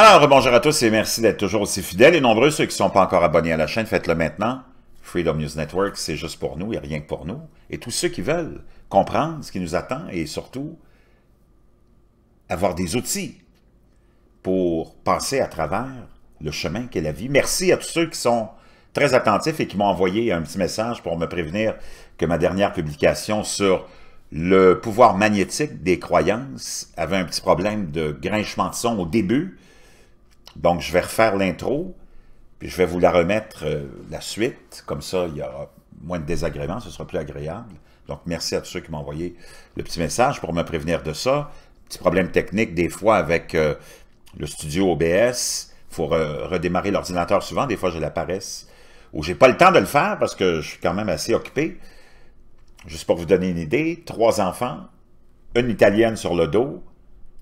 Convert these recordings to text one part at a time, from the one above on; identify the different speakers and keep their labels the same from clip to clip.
Speaker 1: Alors, bonjour à tous et merci d'être toujours aussi fidèles et nombreux. Ceux qui ne sont pas encore abonnés à la chaîne, faites-le maintenant. Freedom News Network, c'est juste pour nous et rien que pour nous. Et tous ceux qui veulent comprendre ce qui nous attend et surtout avoir des outils pour passer à travers le chemin qu'est la vie. Merci à tous ceux qui sont très attentifs et qui m'ont envoyé un petit message pour me prévenir que ma dernière publication sur le pouvoir magnétique des croyances avait un petit problème de grinchement de son au début donc, je vais refaire l'intro, puis je vais vous la remettre euh, la suite. Comme ça, il y aura moins de désagréments, ce sera plus agréable. Donc, merci à tous ceux qui m'ont envoyé le petit message pour me prévenir de ça. Petit problème technique, des fois, avec euh, le studio OBS, il faut redémarrer l'ordinateur souvent. Des fois, j'ai la paresse ou j'ai pas le temps de le faire parce que je suis quand même assez occupé. Juste pour vous donner une idée, trois enfants, une italienne sur le dos,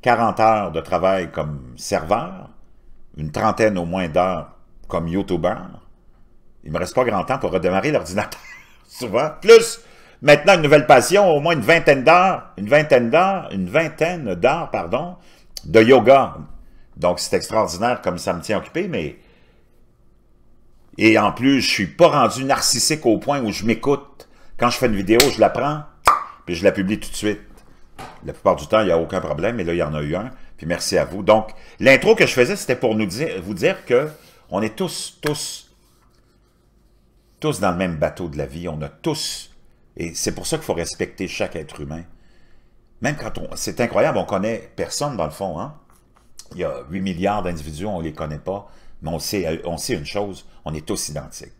Speaker 1: 40 heures de travail comme serveur, une trentaine au moins d'heures comme YouTuber. il me reste pas grand temps pour redémarrer l'ordinateur, souvent. Plus, maintenant, une nouvelle passion, au moins une vingtaine d'heures, une vingtaine d'heures, une vingtaine d'heures, pardon, de yoga. Donc, c'est extraordinaire comme ça me tient occupé, mais... Et en plus, je suis pas rendu narcissique au point où je m'écoute. Quand je fais une vidéo, je la prends, puis je la publie tout de suite. La plupart du temps, il n'y a aucun problème, mais là, il y en a eu un. Puis merci à vous. Donc, l'intro que je faisais, c'était pour nous dire, vous dire que on est tous, tous, tous dans le même bateau de la vie. On a tous, et c'est pour ça qu'il faut respecter chaque être humain. Même quand on, c'est incroyable, on connaît personne dans le fond. Hein. Il y a 8 milliards d'individus, on ne les connaît pas. Mais on sait, on sait une chose, on est tous identiques.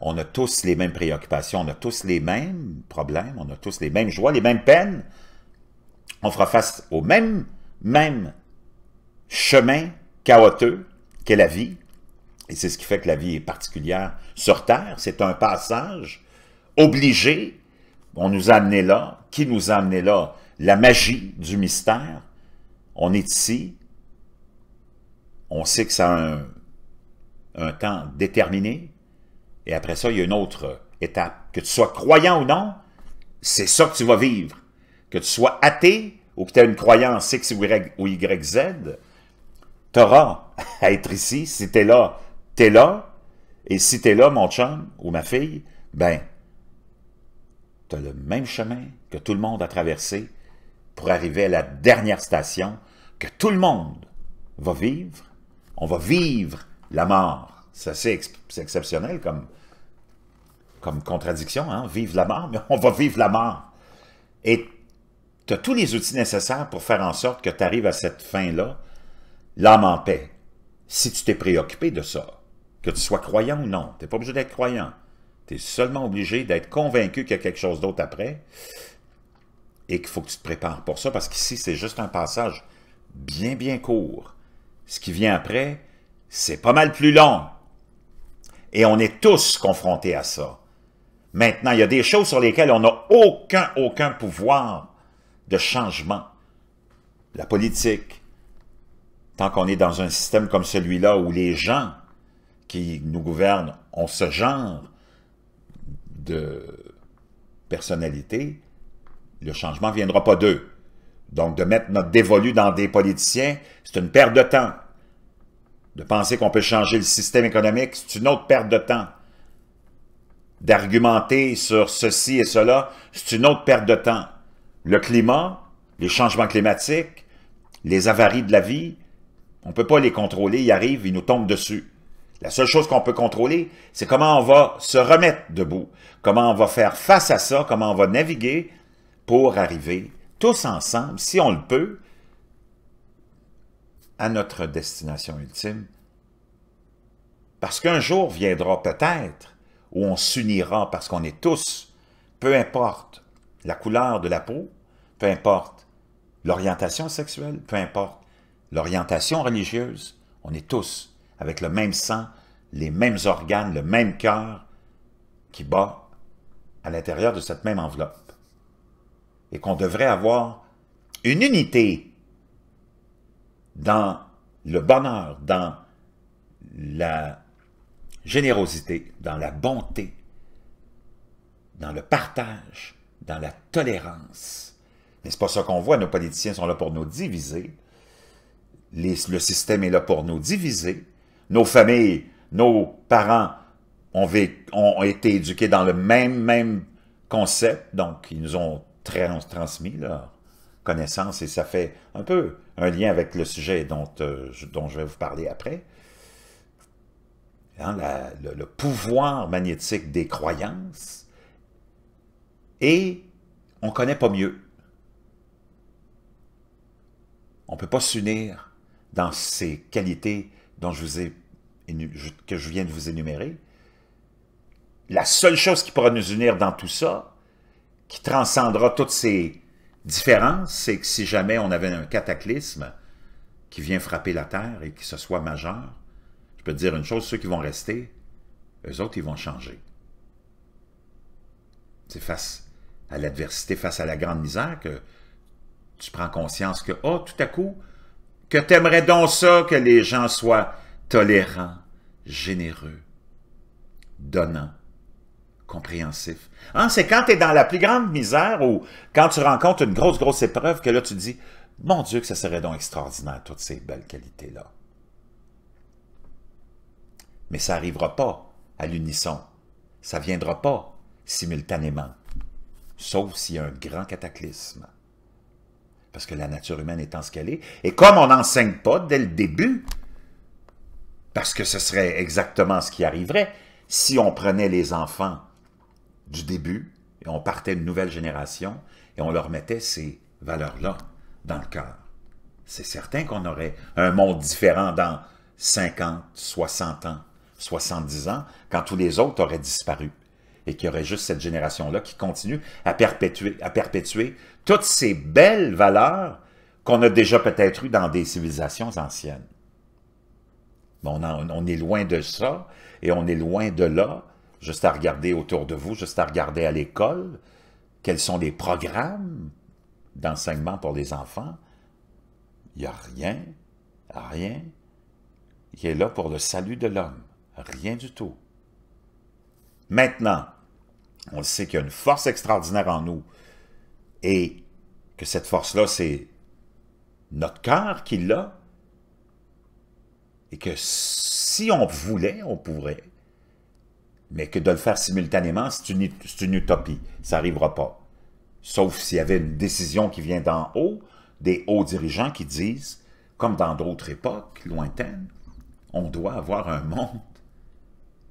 Speaker 1: On a tous les mêmes préoccupations, on a tous les mêmes problèmes, on a tous les mêmes joies, les mêmes peines. On fera face aux mêmes même chemin chaotique qu'est la vie, et c'est ce qui fait que la vie est particulière sur Terre, c'est un passage obligé, on nous a amené là, qui nous a amené là? La magie du mystère, on est ici, on sait que ça a un temps déterminé, et après ça, il y a une autre étape. Que tu sois croyant ou non, c'est ça que tu vas vivre. Que tu sois athée ou que tu as une croyance X ou Y, Z, tu auras à être ici. Si tu es là, tu es là. Et si tu es là, mon chum ou ma fille, ben, tu as le même chemin que tout le monde a traversé pour arriver à la dernière station que tout le monde va vivre. On va vivre la mort. C'est exceptionnel comme, comme contradiction, hein? vivre la mort, mais on va vivre la mort. Et tu as tous les outils nécessaires pour faire en sorte que tu arrives à cette fin-là, l'âme en paix, si tu t'es préoccupé de ça. Que tu sois croyant ou non, tu n'es pas obligé d'être croyant. Tu es seulement obligé d'être convaincu qu'il y a quelque chose d'autre après et qu'il faut que tu te prépares pour ça parce qu'ici, c'est juste un passage bien, bien court. Ce qui vient après, c'est pas mal plus long. Et on est tous confrontés à ça. Maintenant, il y a des choses sur lesquelles on n'a aucun, aucun pouvoir de changement. La politique, tant qu'on est dans un système comme celui-là où les gens qui nous gouvernent ont ce genre de personnalité, le changement ne viendra pas d'eux. Donc, de mettre notre dévolu dans des politiciens, c'est une perte de temps. De penser qu'on peut changer le système économique, c'est une autre perte de temps. D'argumenter sur ceci et cela, c'est une autre perte de temps le climat, les changements climatiques, les avaries de la vie, on ne peut pas les contrôler, ils arrivent, ils nous tombent dessus. La seule chose qu'on peut contrôler, c'est comment on va se remettre debout, comment on va faire face à ça, comment on va naviguer pour arriver tous ensemble, si on le peut, à notre destination ultime. Parce qu'un jour viendra peut-être où on s'unira parce qu'on est tous, peu importe la couleur de la peau, peu importe. L'orientation sexuelle, peu importe. L'orientation religieuse, on est tous avec le même sang, les mêmes organes, le même cœur qui bat à l'intérieur de cette même enveloppe. Et qu'on devrait avoir une unité dans le bonheur, dans la générosité, dans la bonté, dans le partage, dans la tolérance. Mais ce n'est pas ça qu'on voit. Nos politiciens sont là pour nous diviser. le système est là pour nous diviser. Nos familles, nos parents ont, été éduqués dans le même, même concept. Donc, ils nous ont transmis leur connaissances et ça fait un peu un lien avec le sujet dont, euh, je, vais vous parler après. Hein, le, le pouvoir magnétique des croyances et on ne connaît pas mieux. On ne peut pas s'unir dans ces qualités dont je vous ai, que je viens de vous énumérer. La seule chose qui pourra nous unir dans tout ça, qui transcendra toutes ces différences, c'est que si jamais on avait un cataclysme qui vient frapper la Terre et qui ce soit majeur, je peux te dire une chose, ceux qui vont rester, eux autres, ils vont changer. C'est face à l'adversité, face à la grande misère que tu prends conscience que, oh, tout à coup, que t'aimerais donc ça que les gens soient tolérants, généreux, donnants, compréhensifs. Hein, c'est quand tu es dans la plus grande misère ou quand tu rencontres une grosse, grosse épreuve que là, tu te dis, mon Dieu, que ça serait donc extraordinaire, toutes ces belles qualités-là. Mais ça n'arrivera pas à l'unisson. Ça ne viendra pas simultanément, sauf s'il y a un grand cataclysme parce que la nature humaine est ce qu'elle est. Et comme on n'enseigne pas dès le début, parce que ce serait exactement ce qui arriverait, si on prenait les enfants du début, et on partait une nouvelle génération, et on leur mettait ces valeurs-là dans le cœur. C'est certain qu'on aurait un monde différent dans 50, 60 ans, 70 ans, quand tous les autres auraient disparu et qu'il y aurait juste cette génération-là qui continue à perpétuer, à perpétuer toutes ces belles valeurs qu'on a déjà peut-être eues dans des civilisations anciennes. On, on, est loin de ça et on est loin de là, juste à regarder autour de vous, juste à regarder à l'école, quels sont les programmes d'enseignement pour les enfants. Il n'y a rien, rien qui est là pour le salut de l'homme. Rien du tout. Maintenant, on sait qu'il y a une force extraordinaire en nous et que cette force-là, c'est notre cœur qui l'a et que si on voulait, on pourrait, mais que de le faire simultanément, c'est une, une, utopie. Ça n'arrivera pas. Sauf s'il y avait une décision qui vient d'en haut, des hauts dirigeants qui disent, comme dans d'autres époques lointaines, on doit avoir un monde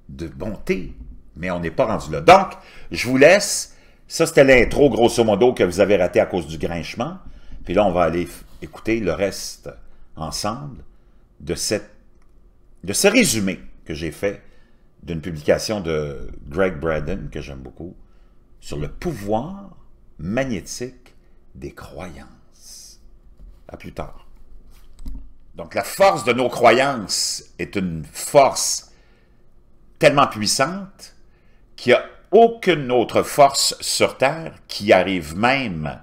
Speaker 1: de bonté, mais on n'est pas rendu là. Donc, je vous laisse. Ça, c'était l'intro, grosso modo, que vous avez raté à cause du grinchement. Puis là, on va aller écouter le reste ensemble de, cette, de ce résumé que j'ai fait d'une publication de Greg Braden, que j'aime beaucoup, sur le pouvoir magnétique des croyances. À plus tard. Donc la force de nos croyances est une force tellement puissante qu'il n'y a aucune autre force sur Terre qui arrive même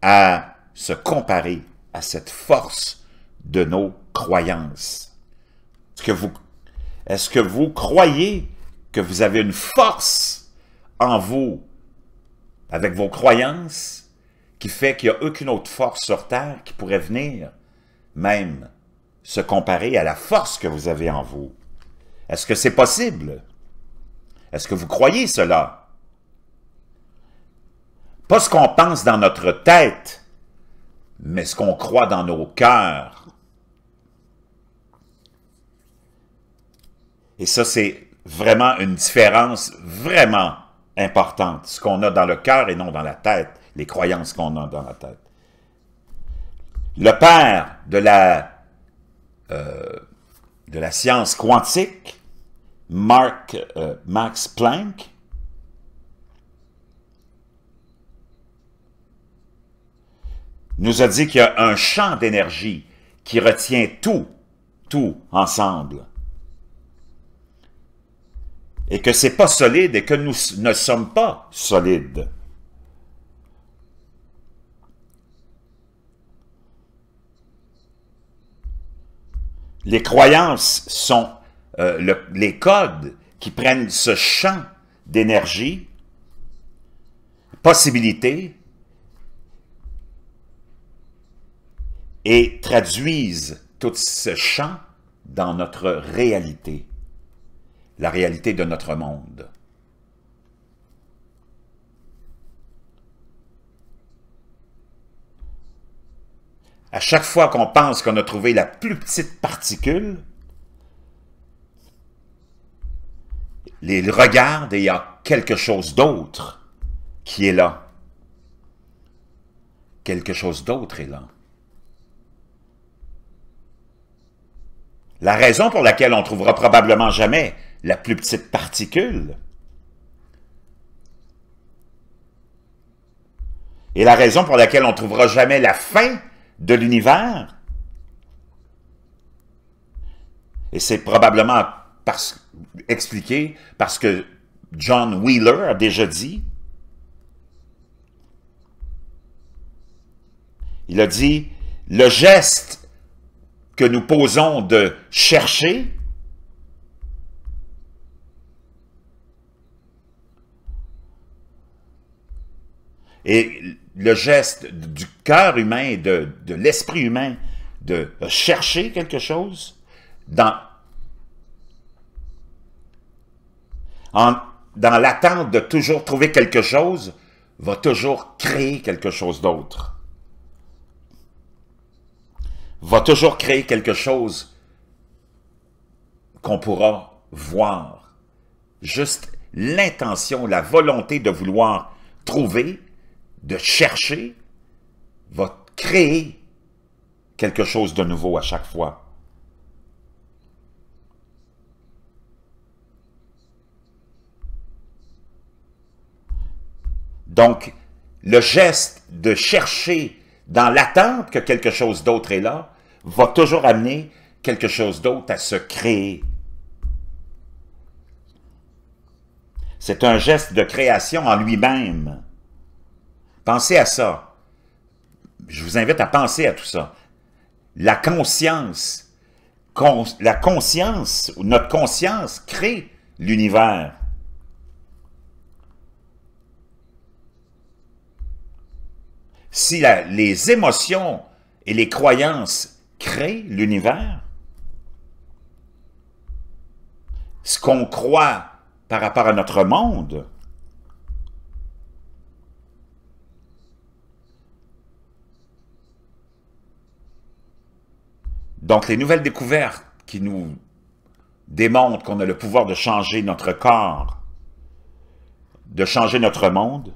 Speaker 1: à se comparer à cette force de nos croyances. Est-ce que vous, est que vous croyez que vous avez une force en vous, avec vos croyances, qui fait qu'il n'y a aucune autre force sur Terre qui pourrait venir même se comparer à la force que vous avez en vous? Est-ce que c'est possible? Est-ce que vous croyez cela? Pas ce qu'on pense dans notre tête, mais ce qu'on croit dans nos cœurs. Et ça, c'est vraiment une différence vraiment importante, ce qu'on a dans le cœur et non dans la tête, les croyances qu'on a dans la tête. Le père de la, euh, de la science quantique Mark, euh, Max Planck, nous a dit qu'il y a un champ d'énergie qui retient tout, tout ensemble. Et que c'est pas solide et que nous ne sommes pas solides. Les croyances sont euh, les codes qui prennent ce champ d'énergie, possibilité, et traduisent tout ce champ dans notre réalité, la réalité de notre monde. À chaque fois qu'on pense qu'on a trouvé la plus petite particule, Il regarde et il y a quelque chose d'autre qui est là. Quelque chose d'autre est là. La raison pour laquelle on trouvera probablement jamais la plus petite particule et la raison pour laquelle on trouvera jamais la fin de l'univers, et c'est probablement parce, expliqué parce que John Wheeler a déjà dit, il a dit, le geste que nous posons de chercher et le geste du cœur humain, de, de l'esprit humain, de chercher quelque chose, dans dans l'attente de toujours trouver quelque chose, va toujours créer quelque chose d'autre. Va toujours créer quelque chose qu'on pourra voir. Juste l'intention, la volonté de vouloir trouver, de chercher, va créer quelque chose de nouveau à chaque fois. Donc, le geste de chercher dans l'attente que quelque chose d'autre est là va toujours amener quelque chose d'autre à se créer. C'est un geste de création en lui-même. Pensez à ça. Je vous invite à penser à tout ça. La conscience, la conscience, notre conscience crée l'univers. si les émotions et les croyances créent l'univers, ce qu'on croit par rapport à notre monde, Donc, les nouvelles découvertes qui nous démontrent qu'on a le pouvoir de changer notre corps, de changer notre monde,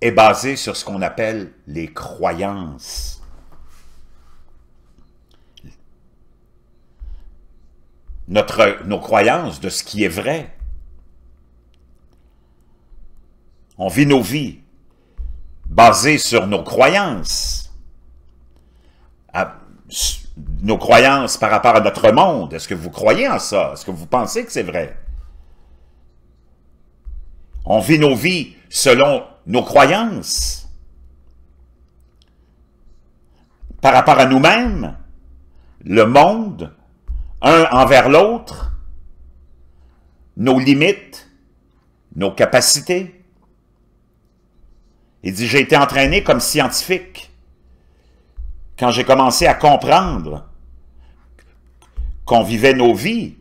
Speaker 1: est basé sur ce qu'on appelle les croyances. Notre, nos croyances de ce qui est vrai. On vit nos vies basées sur nos croyances. Ah, nos croyances par rapport à notre monde. Est-ce que vous croyez en ça? Est-ce que vous pensez que c'est vrai? On vit nos vies selon nos croyances par rapport à nous-mêmes, le monde, un envers l'autre, nos limites, nos capacités. Il dit, j'ai été entraîné comme scientifique quand j'ai commencé à comprendre qu'on vivait nos vies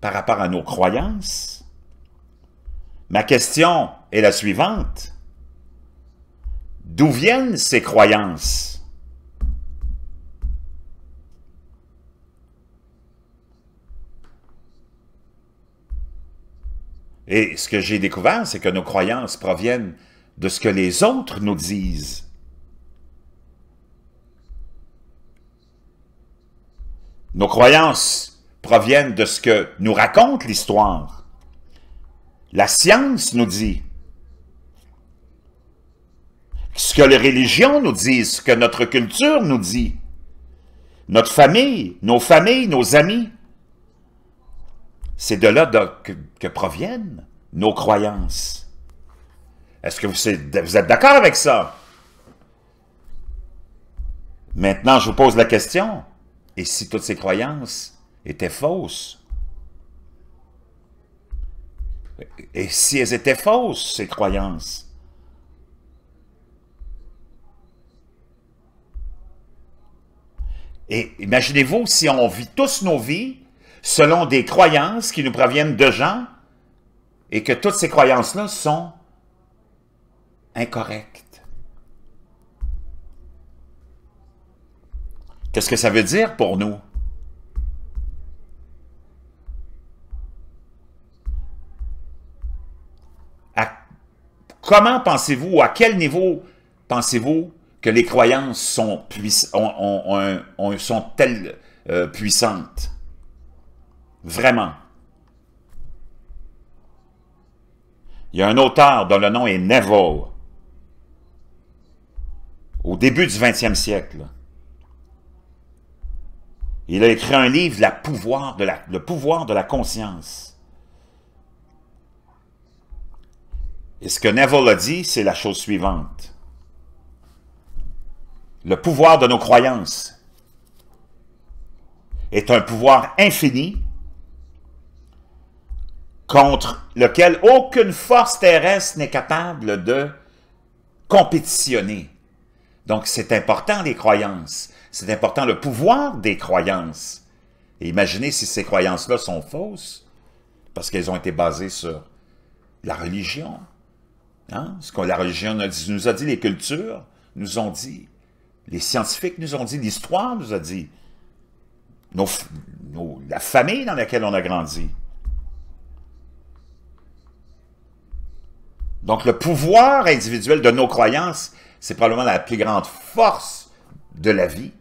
Speaker 1: par rapport à nos croyances. Ma question et la suivante. D'où viennent ces croyances? Et ce que j'ai découvert, c'est que nos croyances proviennent de ce que les autres nous disent. Nos croyances proviennent de ce que nous raconte l'histoire. La science nous dit ce que les religions nous disent, ce que notre culture nous dit, notre famille, nos familles, nos amis. C'est de là que, proviennent nos croyances. Est-ce que vous, vous êtes d'accord avec ça? Maintenant, je vous pose la question, et si toutes ces croyances étaient fausses? Et si elles étaient fausses, ces croyances? Et imaginez-vous si on vit tous nos vies selon des croyances qui nous proviennent de gens et que toutes ces croyances-là sont incorrectes. Qu'est-ce que ça veut dire pour nous? comment pensez-vous, à quel niveau pensez-vous que les croyances sont, telles euh, puissantes. Vraiment. Il y a un auteur dont le nom est Neville, au début du 20e siècle. Il a écrit un livre, la Le pouvoir de la conscience. Et ce que Neville a dit, c'est la chose suivante le pouvoir de nos croyances est un pouvoir infini contre lequel aucune force terrestre n'est capable de compétitionner. Donc c'est important les croyances, c'est important le pouvoir des croyances. Et imaginez si ces croyances-là sont fausses, parce qu'elles ont été basées sur la religion, hein? ce que la religion nous a dit, les cultures nous ont dit. Les scientifiques nous ont dit, l'histoire nous a dit, la famille dans laquelle on a grandi. Donc le pouvoir individuel de nos croyances, c'est probablement la plus grande force de la vie.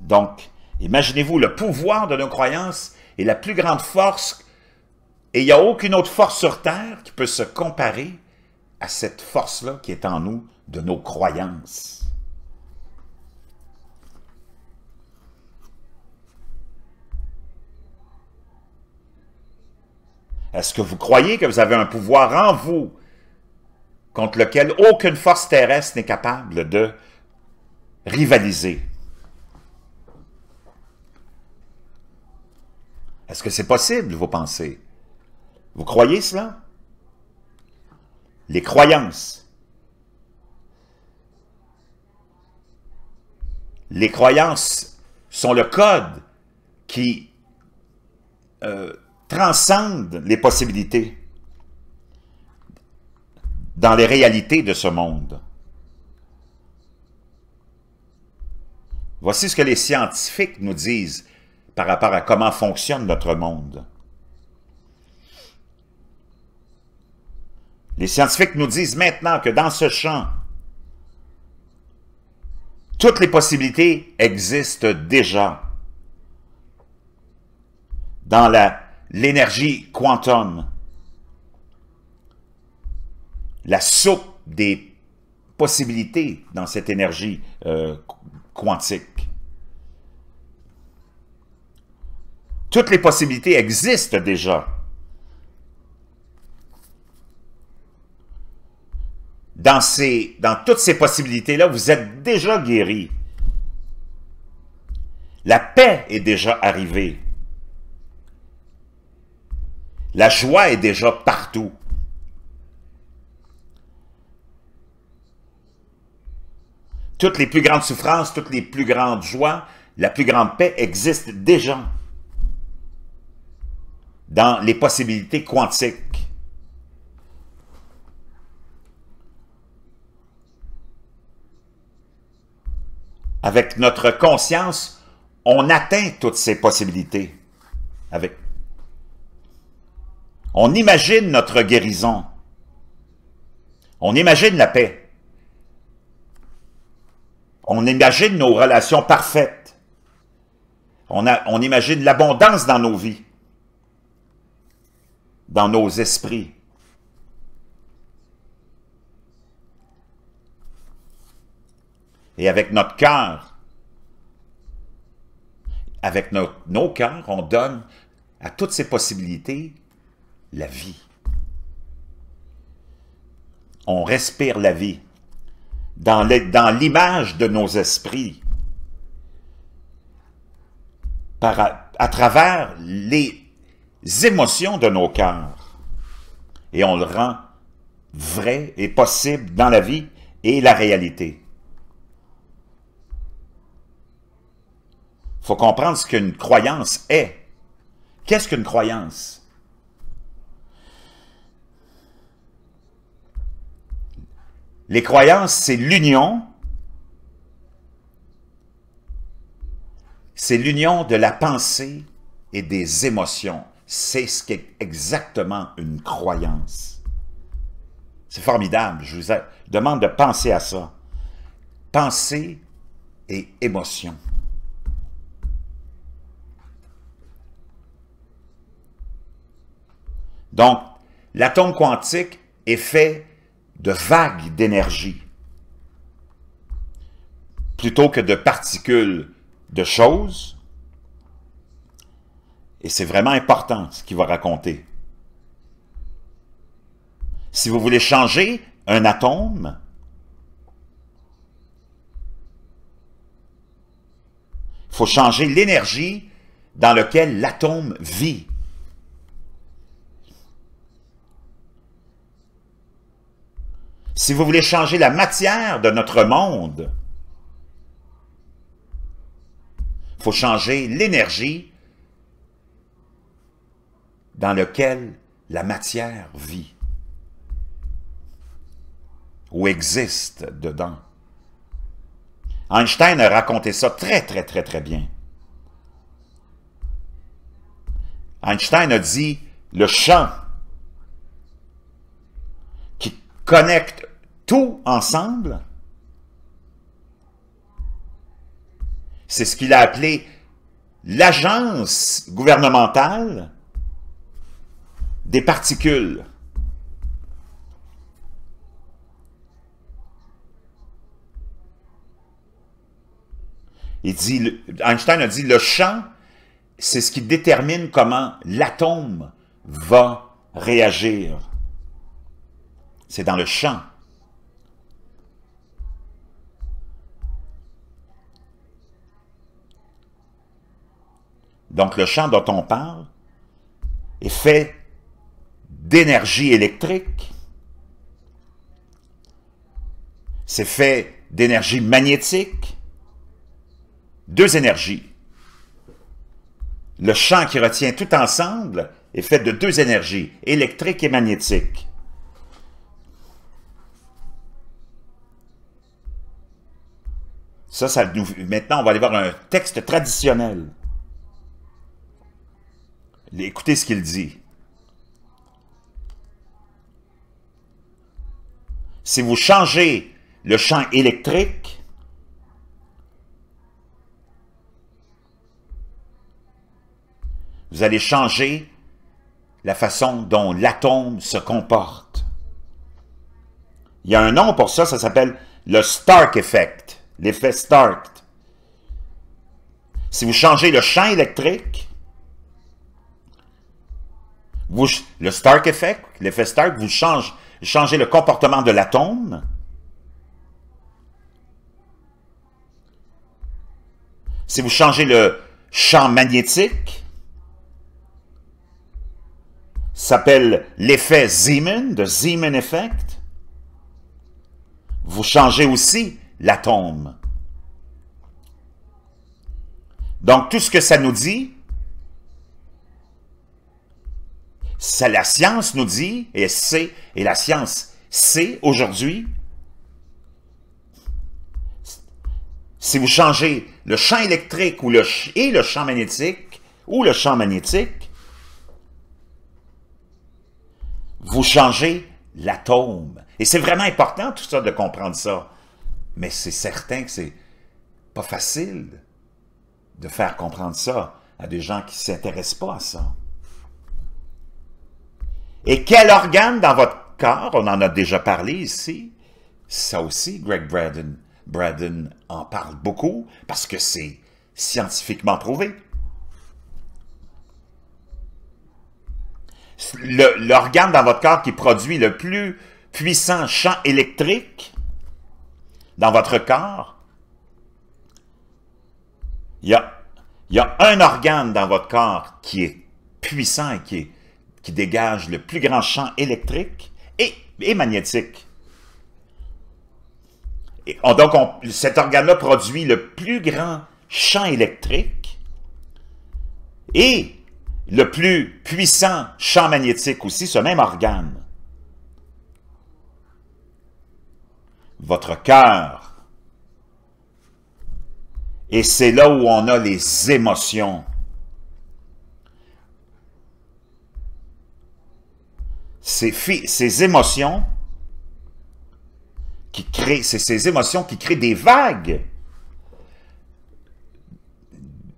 Speaker 1: Donc, imaginez-vous, le pouvoir de nos croyances est la plus grande force et il n'y a aucune autre force sur Terre qui peut se comparer à cette force-là qui est en nous, de nos croyances. Est-ce que vous croyez que vous avez un pouvoir en vous contre lequel aucune force terrestre n'est capable de rivaliser? Est-ce que c'est possible, vous pensez? Vous croyez cela Les croyances. Les croyances sont le code qui euh, transcende les possibilités dans les réalités de ce monde. Voici ce que les scientifiques nous disent par rapport à comment fonctionne notre monde. Les scientifiques nous disent maintenant que dans ce champ, toutes les possibilités existent déjà. Dans l'énergie quantum, la soupe des possibilités dans cette énergie euh, quantique. Toutes les possibilités existent déjà. dans, dans toutes ces possibilités-là, vous êtes déjà guéri. La paix est déjà arrivée. La joie est déjà partout. Toutes les plus grandes souffrances, toutes les plus grandes joies, la plus grande paix existe déjà dans les possibilités quantiques. avec notre conscience, on atteint toutes ces possibilités. Avec... On imagine notre guérison. On imagine la paix. On imagine nos relations parfaites. on imagine l'abondance dans nos vies, dans nos esprits. et avec notre cœur. Avec nos cœurs, on donne à toutes ces possibilités la vie. On respire la vie dans l'image de nos esprits, à travers les émotions de nos cœurs. Et on le rend vrai et possible dans la vie et la réalité. Il faut comprendre ce qu'une croyance est. Qu'est-ce qu'une croyance? Les croyances, c'est l'union. C'est l'union de la pensée et des émotions. C'est ce qu'est exactement une croyance. C'est formidable. Je vous demande de penser à ça. Pensée et émotion. Donc, l'atome quantique est fait de vagues d'énergie plutôt que de particules de choses. Et c'est vraiment important ce qu'il va raconter. Si vous voulez changer un atome, il faut changer l'énergie dans laquelle l'atome vit. si vous voulez changer la matière de notre monde, il faut changer l'énergie dans laquelle la matière vit ou existe dedans. Einstein a raconté ça très, très, très, très bien. Einstein a dit, le champ connecte tout ensemble, c'est ce qu'il a appelé l'agence gouvernementale des particules. Il dit, Einstein a dit, le champ, c'est ce qui détermine comment l'atome va réagir. C'est dans le champ. Donc le champ dont on parle est fait d'énergie électrique. C'est fait d'énergie magnétique. Deux énergies. Le champ qui retient tout ensemble est fait de deux énergies, électrique et magnétique. Ça, ça Maintenant, on va aller voir un texte traditionnel. Écoutez ce qu'il dit. Si vous changez le champ électrique, vous allez changer la façon dont l'atome se comporte. Il y a un nom pour ça, ça s'appelle le Stark Effect l'effet Stark. Si vous changez le champ électrique, vous, le Stark effect, l'effet Stark, vous changez le comportement de l'atome. Si vous changez le champ magnétique, s'appelle l'effet Zeeman, de Zeeman effect. Vous changez aussi l'atome. Donc, tout ce que ça nous dit, ça, la science nous dit, et c'est, et la science sait aujourd'hui, si vous changez le champ électrique ou le et le champ magnétique, ou le champ magnétique, vous changez l'atome. Et c'est vraiment important tout ça de comprendre ça. Mais c'est certain que c'est pas facile de faire comprendre ça à des gens qui s'intéressent pas à ça. Et quel organe dans votre corps, on en a déjà parlé ici, ça aussi Greg Braden, Braden en parle beaucoup parce que c'est scientifiquement prouvé. L'organe dans votre corps qui produit le plus puissant champ électrique, dans votre corps, il y a, un organe dans votre corps qui est puissant et qui, dégage le plus grand champ électrique et, magnétique. donc, cet organe-là produit le plus grand champ électrique et le plus puissant champ magnétique aussi, ce même organe. votre cœur. Et c'est là où on a les émotions. Ces, ces émotions qui créent, c'est ces émotions qui créent des vagues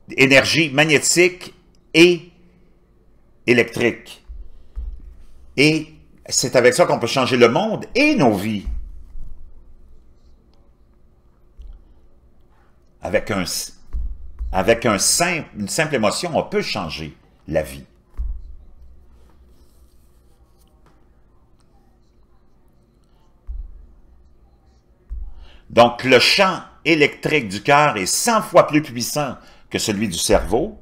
Speaker 1: d'énergie magnétique et électrique. Et c'est avec ça qu'on peut changer le monde et nos vies. avec une simple émotion, on peut changer la vie. Donc, le champ électrique du cœur est 100 fois plus puissant que celui du cerveau.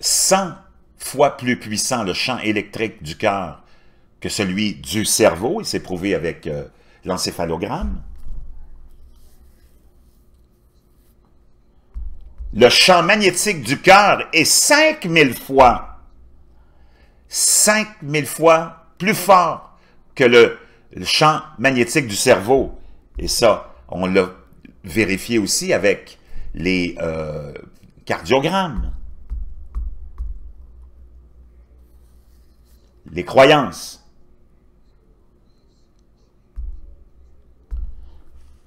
Speaker 1: 100 fois plus puissant le champ électrique du cœur que celui du cerveau, Il s'est prouvé avec euh, l'encéphalogramme. le champ magnétique du cœur est 5000 fois, 5000 fois plus fort que le, champ magnétique du cerveau. Et ça, on l'a vérifié aussi avec les euh, cardiogrammes. Les croyances.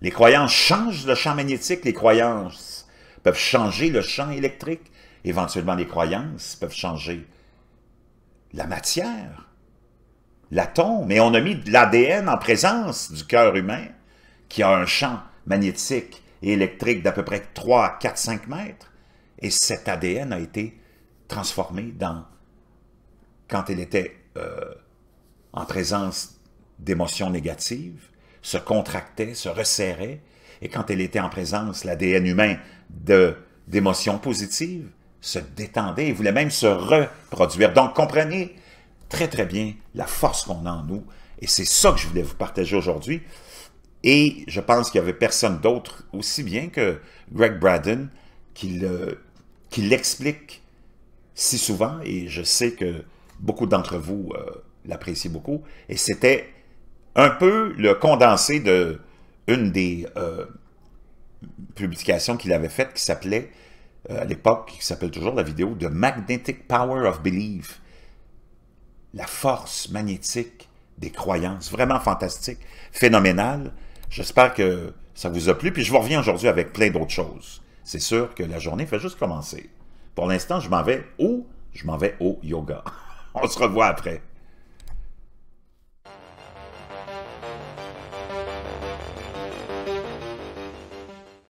Speaker 1: Les croyances changent le champ magnétique, les croyances peuvent changer le champ électrique, éventuellement les croyances peuvent changer la matière, l'atome. Mais on a mis de l'ADN en présence du cœur humain qui a un champ magnétique et électrique d'à peu près 3, 4, 5 mètres. Et cet ADN a été transformé dans, quand il était euh, en présence d'émotions négatives, se contractait, se resserrait, et quand elle était en présence, l'ADN humain d'émotions positives, se détendait et voulait même se reproduire. Donc comprenez très très bien la force qu'on a en nous et c'est ça que je voulais vous partager aujourd'hui. Et je pense qu'il n'y avait personne d'autre aussi bien que Greg Braden qui l'explique si souvent et je sais que beaucoup d'entre vous euh, l'apprécient beaucoup. Et c'était un peu le condensé de une des... Euh, publication qu'il avait faite qui s'appelait, euh, à l'époque, qui s'appelle toujours la vidéo, The Magnetic Power of Belief. La force magnétique des croyances. Vraiment fantastique, phénoménal. J'espère que ça vous a plu. Puis je vous reviens aujourd'hui avec plein d'autres choses. C'est sûr que la journée fait juste commencer. Pour l'instant, je m'en vais où je m'en vais au yoga. On se revoit après.